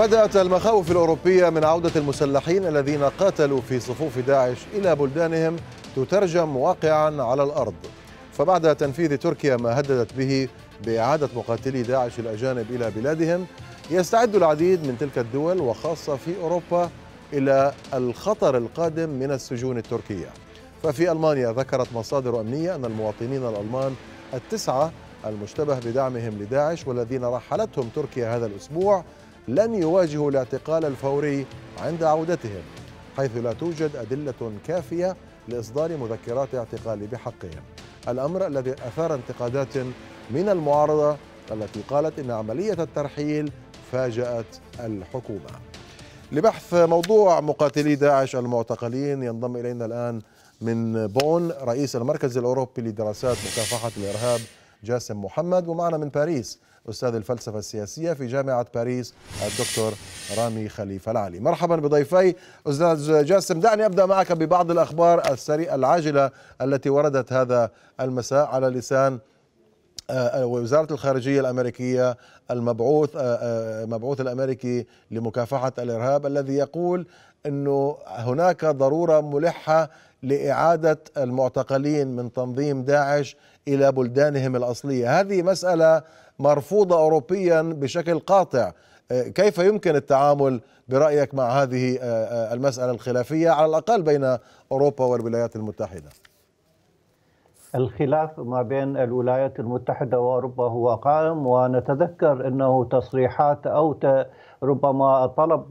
بدأت المخاوف الأوروبية من عودة المسلحين الذين قاتلوا في صفوف داعش إلى بلدانهم تترجم واقعا على الأرض فبعد تنفيذ تركيا ما هددت به بإعادة مقاتلي داعش الأجانب إلى بلادهم يستعد العديد من تلك الدول وخاصة في أوروبا إلى الخطر القادم من السجون التركية ففي ألمانيا ذكرت مصادر أمنية أن المواطنين الألمان التسعة المشتبه بدعمهم لداعش والذين رحلتهم تركيا هذا الأسبوع لن يواجهوا الاعتقال الفوري عند عودتهم حيث لا توجد أدلة كافية لإصدار مذكرات اعتقال بحقهم الأمر الذي أثار انتقادات من المعارضة التي قالت إن عملية الترحيل فاجأت الحكومة لبحث موضوع مقاتلي داعش المعتقلين ينضم إلينا الآن من بون رئيس المركز الأوروبي لدراسات مكافحة الإرهاب جاسم محمد ومعنا من باريس أستاذ الفلسفة السياسية في جامعة باريس الدكتور رامي خليفة العلي مرحبا بضيفي أستاذ جاسم دعني أبدأ معك ببعض الأخبار السريعة العاجلة التي وردت هذا المساء على لسان آه، آه، وزارة الخارجية الأمريكية المبعوث آه، مبعوث الأمريكي لمكافحة الإرهاب الذي يقول أنه هناك ضرورة ملحة لإعادة المعتقلين من تنظيم داعش إلى بلدانهم الأصلية هذه مسألة مرفوضة أوروبيا بشكل قاطع أه، كيف يمكن التعامل برأيك مع هذه أه، أه، المسألة الخلافية على الأقل بين أوروبا والولايات المتحدة الخلاف ما بين الولايات المتحدة وأوروبا هو قائم ونتذكر أنه تصريحات أو ربما طلب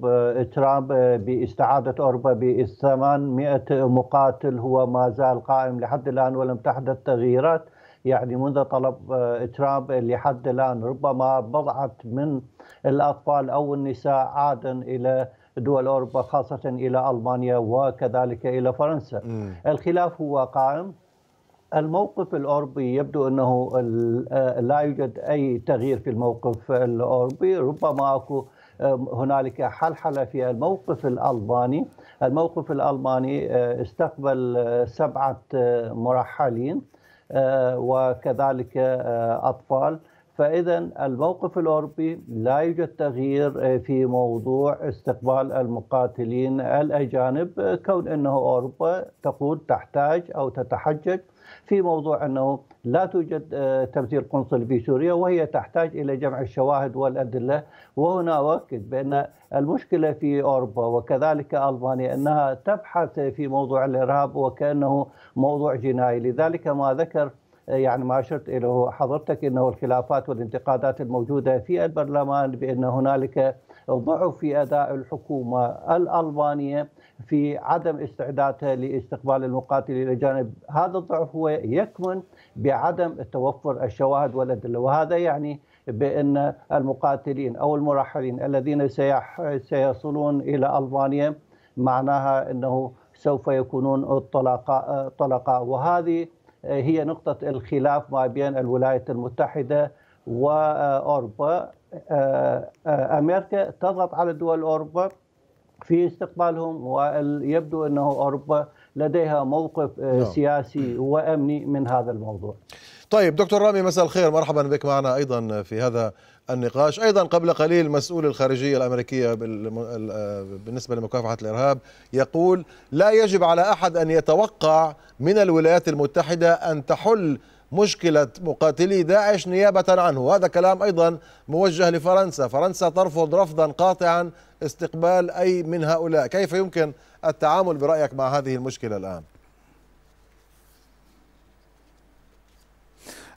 ترامب باستعادة أوروبا ب 800 مقاتل هو ما زال قائم لحد الآن ولم تحدث تغييرات يعني منذ طلب آه، ترامب لحد الآن ربما بضعة من الأطفال أو النساء عادا إلى دول أوروبا خاصة إلى ألمانيا وكذلك إلى فرنسا م. الخلاف هو قائم الموقف الأوروبي يبدو أنه آه، لا يوجد أي تغيير في الموقف الأوروبي ربما أكو هنالك حلحلة في الموقف الألماني الموقف الألماني آه، استقبل سبعة مرحلين آه، وكذلك آه، أطفال فإذا الموقف الأوروبي لا يوجد تغيير آه، في موضوع استقبال المقاتلين الأجانب آه، كون أنه أوروبا تقول تحتاج أو تتحجج في موضوع أنه لا توجد آه، تمثيل قنصلي في سوريا وهي تحتاج إلى جمع الشواهد والأدلة وهنا أؤكد بأن المشكلة في أوروبا وكذلك ألمانيا أنها تبحث في موضوع الإرهاب وكأنه موضوع جنائي لذلك ما ذكر يعني ما أشرت إليه حضرتك أنه الخلافات والانتقادات الموجودة في البرلمان بأن هنالك ضعف في أداء الحكومة الألبانية في عدم استعدادها لاستقبال المقاتلين الى جانب هذا الضعف هو يكمن بعدم توفر الشواهد والادله وهذا يعني بان المقاتلين او المرحلين الذين سيصلون الى البانيا معناها انه سوف يكونون طلقاء طلقاء وهذه هي نقطة الخلاف ما بين الولايات المتحدة وأوروبا آه، آه، أمريكا تضغط على دول أوروبا في استقبالهم ويبدو أنه أوروبا لديها موقف آه، نعم. سياسي وأمني من هذا الموضوع طيب دكتور رامي مساء الخير مرحبا بك معنا ايضا في هذا النقاش ايضا قبل قليل مسؤول الخارجيه الامريكيه بالنسبه لمكافحه الارهاب يقول لا يجب على احد ان يتوقع من الولايات المتحده ان تحل مشكله مقاتلي داعش نيابه عنه هذا كلام ايضا موجه لفرنسا فرنسا ترفض رفضا قاطعا استقبال اي من هؤلاء كيف يمكن التعامل برايك مع هذه المشكله الان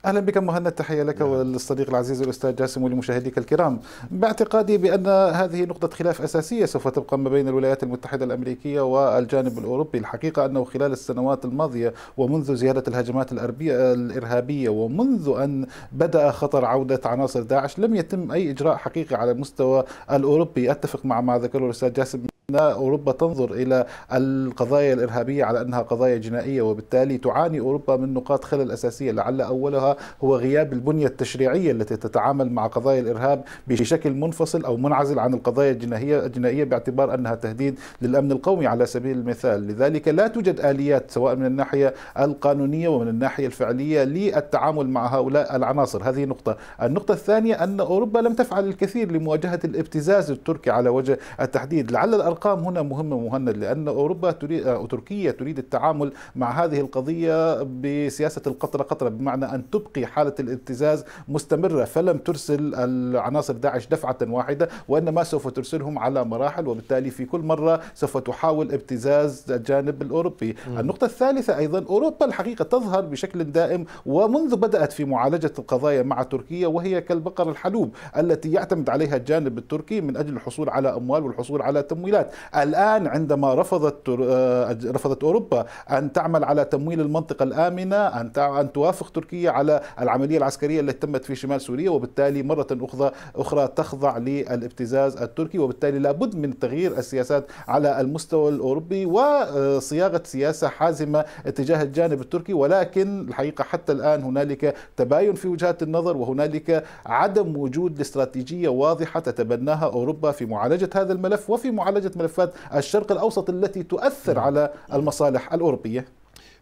اهلا بك مهند تحيه لك نعم. وللصديق العزيز الاستاذ جاسم ولمشاهديك الكرام باعتقادي بان هذه نقطه خلاف اساسيه سوف تبقى ما بين الولايات المتحده الامريكيه والجانب الاوروبي الحقيقه انه خلال السنوات الماضيه ومنذ زياده الهجمات الارهابيه ومنذ ان بدا خطر عوده عناصر داعش لم يتم اي اجراء حقيقي على المستوى الاوروبي اتفق مع ما ذكره الاستاذ جاسم اثناء اوروبا تنظر الى القضايا الارهابيه على انها قضايا جنائيه وبالتالي تعاني اوروبا من نقاط خلل اساسيه لعل اولها هو غياب البنيه التشريعيه التي تتعامل مع قضايا الارهاب بشكل منفصل او منعزل عن القضايا الجنائيه الجنائيه باعتبار انها تهديد للامن القومي على سبيل المثال، لذلك لا توجد اليات سواء من الناحيه القانونيه ومن الناحيه الفعليه للتعامل مع هؤلاء العناصر، هذه نقطه، النقطه الثانيه ان اوروبا لم تفعل الكثير لمواجهه الابتزاز التركي على وجه التحديد، لعل الأرقام الأرقام هنا مهمة مهند لأن أوروبا تريد أو تركيا تريد التعامل مع هذه القضية بسياسة القطرة قطرة بمعنى أن تبقي حالة الابتزاز مستمرة فلم ترسل العناصر داعش دفعة واحدة وإنما سوف ترسلهم على مراحل وبالتالي في كل مرة سوف تحاول ابتزاز الجانب الأوروبي م. النقطة الثالثة أيضا أوروبا الحقيقة تظهر بشكل دائم ومنذ بدأت في معالجة القضايا مع تركيا وهي كالبقر الحلوب التي يعتمد عليها الجانب التركي من أجل الحصول على أموال والحصول على تمويلات الاتفاقات الآن عندما رفضت آه، رفضت أوروبا أن تعمل على تمويل المنطقة الآمنة أن أن توافق تركيا على العملية العسكرية التي تمت في شمال سوريا وبالتالي مرة أخرى أخرى تخضع للابتزاز التركي وبالتالي لابد من تغيير السياسات على المستوى الأوروبي وصياغة سياسة حازمة اتجاه الجانب التركي ولكن الحقيقة حتى الآن هنالك تباين في وجهات النظر وهنالك عدم وجود استراتيجية واضحة تتبناها أوروبا في معالجة هذا الملف وفي معالجة ملفات الشرق الاوسط التي تؤثر نعم. على المصالح الاوروبيه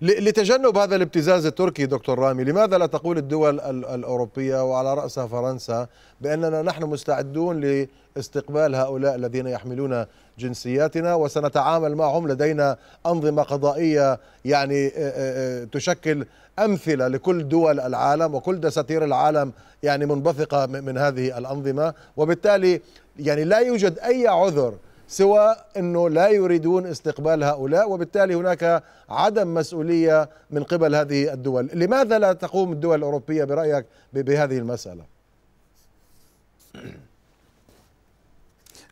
لتجنب هذا الابتزاز التركي دكتور رامي لماذا لا تقول الدول الأوروبية وعلى رأسها فرنسا بأننا نحن مستعدون لاستقبال هؤلاء الذين يحملون جنسياتنا وسنتعامل معهم لدينا أنظمة قضائية يعني آه، آه، آه، تشكل أمثلة لكل دول العالم وكل دساتير العالم يعني منبثقة من هذه الأنظمة وبالتالي يعني لا يوجد أي عذر سوى أنه لا يريدون استقبال هؤلاء وبالتالي هناك عدم مسؤولية من قبل هذه الدول لماذا لا تقوم الدول الأوروبية برأيك بهذه المسألة؟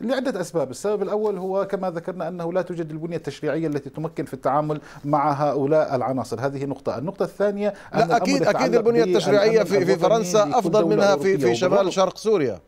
لعدة أسباب السبب الأول هو كما ذكرنا أنه لا توجد البنية التشريعية التي تمكن في التعامل مع هؤلاء العناصر هذه نقطة النقطة الثانية أن لا أكيد, أكيد البنية التشريعية في, في فرنسا أفضل منها في, في شمال شرق سوريا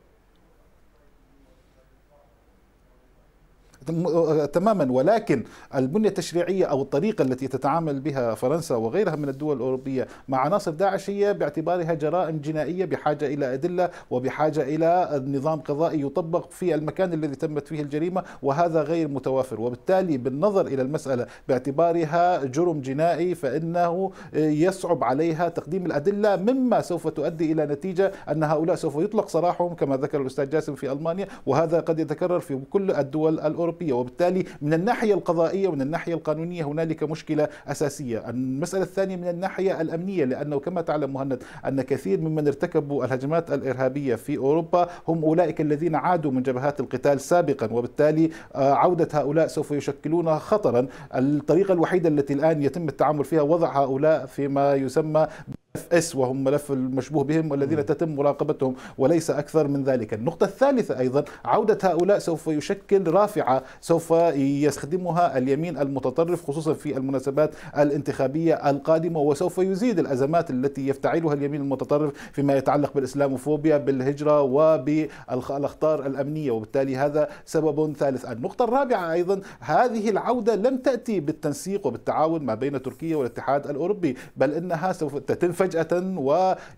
آه، تماما ولكن البنية التشريعية أو الطريقة التي تتعامل بها فرنسا وغيرها من الدول الأوروبية مع عناصر داعش هي باعتبارها جرائم جنائية بحاجة إلى أدلة وبحاجة إلى نظام قضائي يطبق في المكان الذي تمت فيه الجريمة وهذا غير متوافر وبالتالي بالنظر إلى المسألة باعتبارها جرم جنائي فإنه آه، يصعب عليها تقديم الأدلة مما سوف تؤدي إلى نتيجة أن هؤلاء سوف يطلق سراحهم كما ذكر الأستاذ جاسم في ألمانيا وهذا قد يتكرر في كل الدول الأوروبية الأوروبية وبالتالي من الناحية القضائية ومن الناحية القانونية هنالك مشكلة أساسية المسألة الثانية من الناحية الأمنية لأنه كما تعلم مهند أن كثير ممن ارتكبوا الهجمات الإرهابية في أوروبا هم أولئك الذين عادوا من جبهات القتال سابقا وبالتالي آه، عودة هؤلاء سوف يشكلون خطرا الطريقة الوحيدة التي الآن يتم التعامل فيها وضع هؤلاء فيما يسمى اف اس وهم ملف المشبوه بهم والذين تتم مراقبتهم وليس اكثر من ذلك، النقطة الثالثة ايضا عودة هؤلاء سوف يشكل رافعة سوف يستخدمها اليمين المتطرف خصوصا في المناسبات الانتخابية القادمة وسوف يزيد الازمات التي يفتعلها اليمين المتطرف فيما يتعلق بالاسلاموفوبيا بالهجرة وبالاخطار الامنية وبالتالي هذا سبب ثالث، النقطة الرابعة ايضا هذه العودة لم تاتي بالتنسيق وبالتعاون ما بين تركيا والاتحاد الاوروبي بل انها سوف تتم فجأة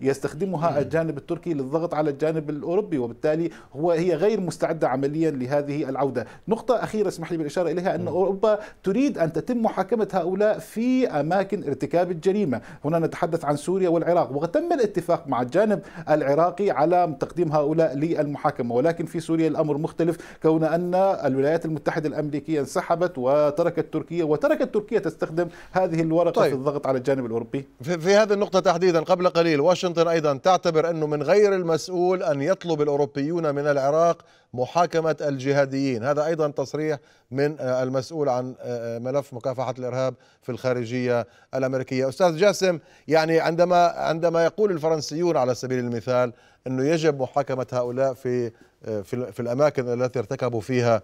ويستخدمها الجانب التركي للضغط على الجانب الأوروبي وبالتالي هو هي غير مستعدة عمليا لهذه العودة نقطة أخيرة اسمح لي بالإشارة إليها أن أوروبا تريد أن تتم محاكمة هؤلاء في أماكن ارتكاب الجريمة هنا نتحدث عن سوريا والعراق وقد تم الاتفاق مع الجانب العراقي على تقديم هؤلاء للمحاكمة ولكن في سوريا الأمر مختلف كون أن الولايات المتحدة الأمريكية انسحبت وتركت تركيا وتركت تركيا تستخدم هذه الورقة طيب. في الضغط على الجانب الأوروبي في هذه النقطة تحديدا قبل قليل واشنطن أيضا تعتبر أنه من غير المسؤول أن يطلب الأوروبيون من العراق محاكمة الجهاديين هذا أيضا تصريح من المسؤول عن ملف مكافحة الإرهاب في الخارجية الأمريكية أستاذ جاسم يعني عندما عندما يقول الفرنسيون على سبيل المثال أنه يجب محاكمة هؤلاء في في, في الأماكن التي ارتكبوا فيها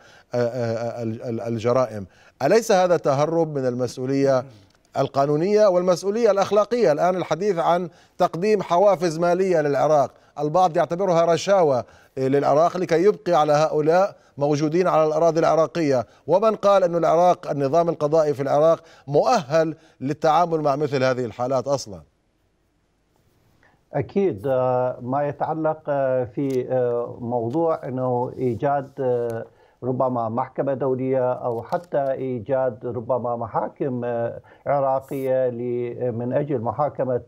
الجرائم أليس هذا تهرب من المسؤولية القانونية والمسؤولية الأخلاقية الآن الحديث عن تقديم حوافز مالية للعراق البعض يعتبرها رشاوى للعراق لكي يبقي على هؤلاء موجودين على الأراضي العراقية ومن قال أن العراق النظام القضائي في العراق مؤهل للتعامل مع مثل هذه الحالات أصلاً اكيد آه، ما يتعلق آه، في آه، موضوع انه ايجاد ربما محكمة دولية أو حتى إيجاد ربما محاكم آه، عراقية من أجل محاكمة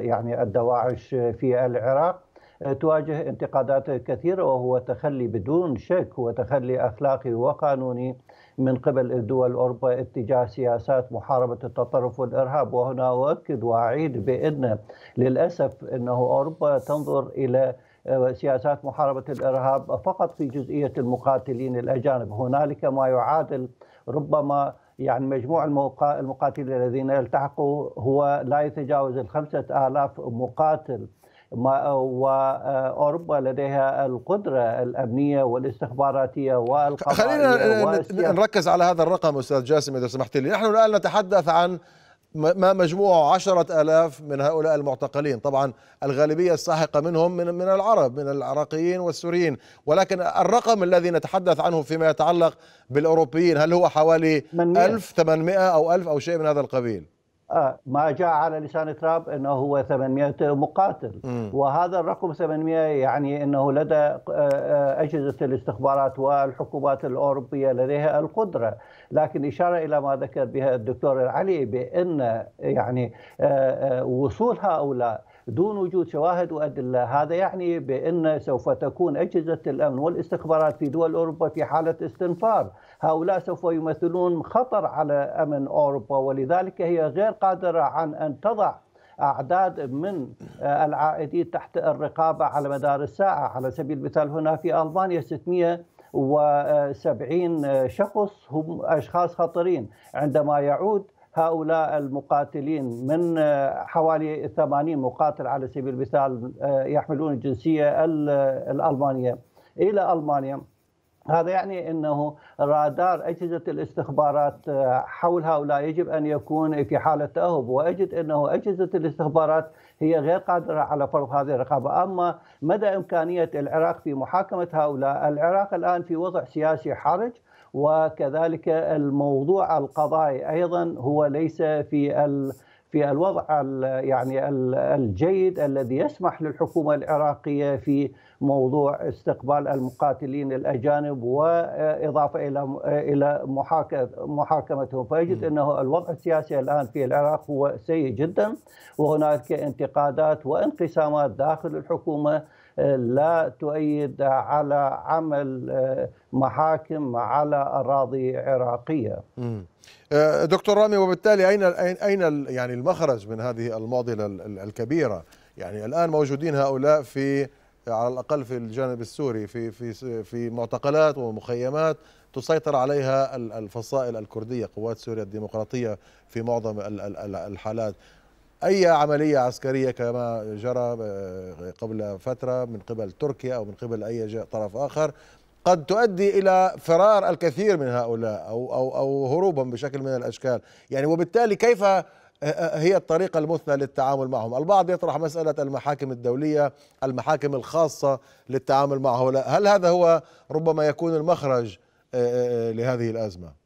يعني الدواعش في العراق آه، تواجه انتقادات كثيرة وهو تخلي بدون شك هو تخلي أخلاقي وقانوني من قبل الدول الأوروبية اتجاه سياسات محاربة التطرف والإرهاب وهنا أؤكد وأعيد بأن للأسف أنه أوروبا تنظر إلى سياسات محاربة الإرهاب فقط في جزئية المقاتلين الأجانب هنالك ما يعادل ربما يعني مجموع المقاتلين الذين التحقوا هو لا يتجاوز الخمسة آلاف مقاتل واوروبا لديها القدره الامنيه والاستخباراتيه والقضائيه خلينا نركز على هذا الرقم استاذ جاسم اذا سمحت لي، نحن الان نتحدث عن ما مجموع عشرة ألاف من هؤلاء المعتقلين طبعا الغالبية الساحقة منهم من, من العرب من العراقيين والسوريين ولكن الرقم الذي نتحدث عنه فيما يتعلق بالأوروبيين هل هو حوالي 1800 أو ألف أو شيء من هذا القبيل آه، ما جاء على لسان ترامب انه هو 800 مقاتل م. وهذا الرقم 800 يعني انه لدى آه، آه، اجهزه الاستخبارات والحكومات الاوروبيه لديها القدره لكن اشاره الى ما ذكر بها الدكتور العلي بان يعني وصول هؤلاء دون وجود شواهد وادله، هذا يعني بان سوف تكون اجهزه الامن والاستخبارات في دول اوروبا في حاله استنفار، هؤلاء سوف يمثلون خطر على امن اوروبا ولذلك هي غير قادره عن ان تضع اعداد من العائدين تحت الرقابه على مدار الساعه، على سبيل المثال هنا في المانيا 600 وسبعين شخص هم أشخاص خطرين عندما يعود هؤلاء المقاتلين من آه، حوالي 80 مقاتل على سبيل المثال آه، يحملون الجنسيه آه، الالمانيه الى المانيا هذا يعني انه رادار اجهزه الاستخبارات حول هؤلاء يجب ان يكون في حاله تاهب واجد انه اجهزه الاستخبارات هي غير قادره على فرض هذه الرقابه، اما مدى امكانيه العراق في محاكمه هؤلاء، العراق الان في وضع سياسي حرج وكذلك الموضوع القضائي ايضا هو ليس في ال في الوضع يعني الجيد الذي يسمح للحكومه العراقيه في موضوع استقبال المقاتلين الاجانب واضافه الى الى محاكمتهم فيجد انه الوضع السياسي الان في العراق هو سيء جدا وهناك انتقادات وانقسامات داخل الحكومه لا تؤيد على عمل آه، محاكم على اراضي عراقيه. آه، دكتور رامي وبالتالي اين اين يعني المخرج من هذه المعضله الكبيره؟ يعني الان موجودين هؤلاء في على الاقل في الجانب السوري في في في معتقلات ومخيمات تسيطر عليها الفصائل الكرديه قوات سوريا الديمقراطيه في معظم الحالات أي عملية عسكرية كما جرى آه، قبل فترة من قبل تركيا أو من قبل أي طرف آخر قد تؤدي إلى فرار الكثير من هؤلاء أو, أو, أو هروبهم بشكل من الأشكال يعني وبالتالي كيف آه، آه، هي الطريقة المثلى للتعامل معهم البعض يطرح مسألة المحاكم الدولية المحاكم الخاصة للتعامل مع هؤلاء هل هذا هو ربما يكون المخرج لهذه الأزمة؟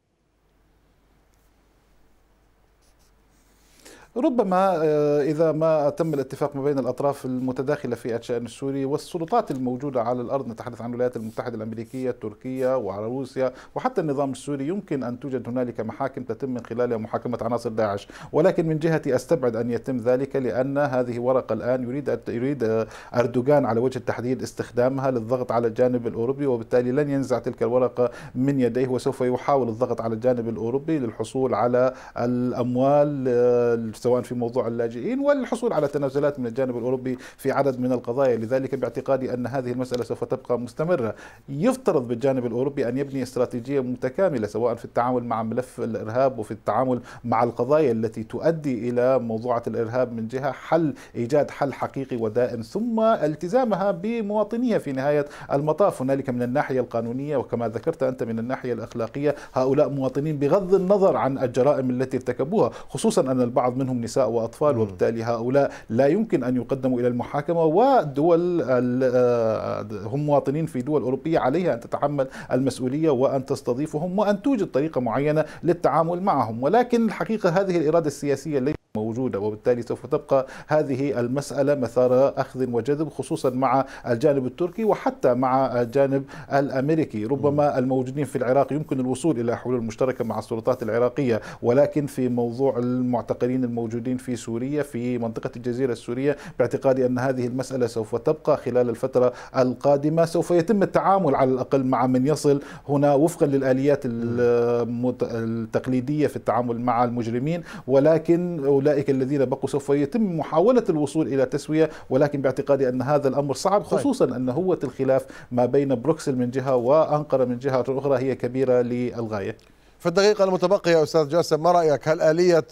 ربما آه، إذا ما تم الاتفاق ما بين الأطراف المتداخلة في الشأن السوري والسلطات الموجودة على الأرض نتحدث عن الولايات المتحدة الأمريكية تركيا وعلى روسيا وحتى النظام السوري يمكن أن توجد هنالك محاكم تتم من خلالها محاكمة عناصر داعش ولكن من جهتي أستبعد أن يتم ذلك لأن هذه ورقة الآن يريد يريد آه، أردوغان على وجه التحديد استخدامها للضغط على الجانب الأوروبي وبالتالي لن ينزع تلك الورقة من يديه وسوف يحاول الضغط على الجانب الأوروبي للحصول على الأموال آه، سواء في موضوع اللاجئين والحصول على تنازلات من الجانب الأوروبي في عدد من القضايا لذلك باعتقادي أن هذه المسألة سوف تبقى مستمرة يفترض بالجانب الأوروبي أن يبني استراتيجية متكاملة سواء في التعامل مع ملف الإرهاب وفي التعامل مع القضايا التي تؤدي إلى موضوعة الإرهاب من جهة حل إيجاد حل حقيقي ودائم ثم التزامها بمواطنيها في نهاية المطاف هنالك من الناحية القانونية وكما ذكرت أنت من الناحية الأخلاقية هؤلاء مواطنين بغض النظر عن الجرائم التي ارتكبوها خصوصا أن البعض منهم منهم نساء وأطفال وبالتالي هؤلاء لا يمكن أن يقدموا إلى المحاكمة ودول آه، هم مواطنين في دول أوروبية عليها أن تتحمل المسؤولية وأن تستضيفهم وأن توجد طريقة معينة للتعامل معهم ولكن الحقيقة هذه الإرادة السياسية ليست موجودة وبالتالي سوف تبقى هذه المسألة مثار أخذ وجذب خصوصا مع الجانب التركي وحتى مع الجانب الأمريكي ربما الموجودين في العراق يمكن الوصول إلى حلول مشتركة مع السلطات العراقية ولكن في موضوع المعتقلين الموجودين الموجودين في سوريا في منطقة الجزيرة السورية باعتقادي أن هذه المسألة سوف تبقى خلال الفترة القادمة سوف يتم التعامل على الأقل مع من يصل هنا وفقا للآليات التقليدية في التعامل مع المجرمين ولكن أولئك الذين بقوا سوف يتم محاولة الوصول إلى تسوية ولكن باعتقادي أن هذا الأمر صعب طيب. خصوصا أن هوة الخلاف ما بين بروكسل من جهة وأنقرة من جهة أخرى هي كبيرة للغاية في الدقيقة المتبقية أستاذ جاسم ما رأيك هل آلية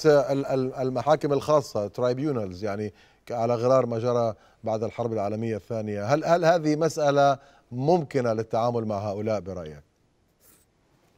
المحاكم الخاصة ترايبيونالز يعني على غرار ما جرى بعد الحرب العالمية الثانية هل, هل هذه مسألة ممكنة للتعامل مع هؤلاء برأيك؟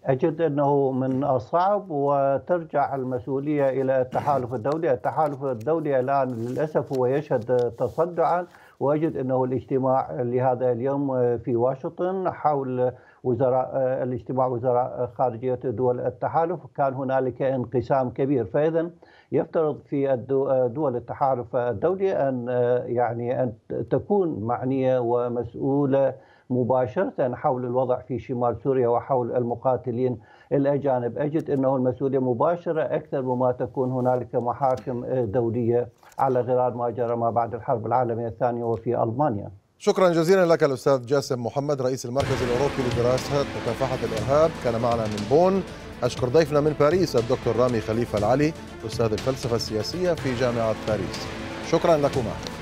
أجد أنه من الصعب وترجع المسؤولية إلى التحالف الدولي التحالف الدولي الآن للأسف هو يشهد تصدعا وأجد أنه الاجتماع لهذا اليوم في واشنطن حول وزراء آه، الاجتماع وزراء آه، خارجية دول التحالف كان هنالك انقسام كبير فإذا يفترض في آه، دول التحالف الدولي أن يعني أن تكون معنية ومسؤولة مباشرة حول الوضع في شمال سوريا وحول المقاتلين الأجانب أجد أنه المسؤولية مباشرة أكثر مما تكون هنالك محاكم دولية على غرار ما جرى ما بعد الحرب العالمية الثانية وفي ألمانيا شكرا جزيلا لك الأستاذ جاسم محمد رئيس المركز الأوروبي لدراسة مكافحة الإرهاب كان معنا من بون أشكر ضيفنا من باريس الدكتور رامي خليفة العلي أستاذ الفلسفة السياسية في جامعة باريس شكرا لكما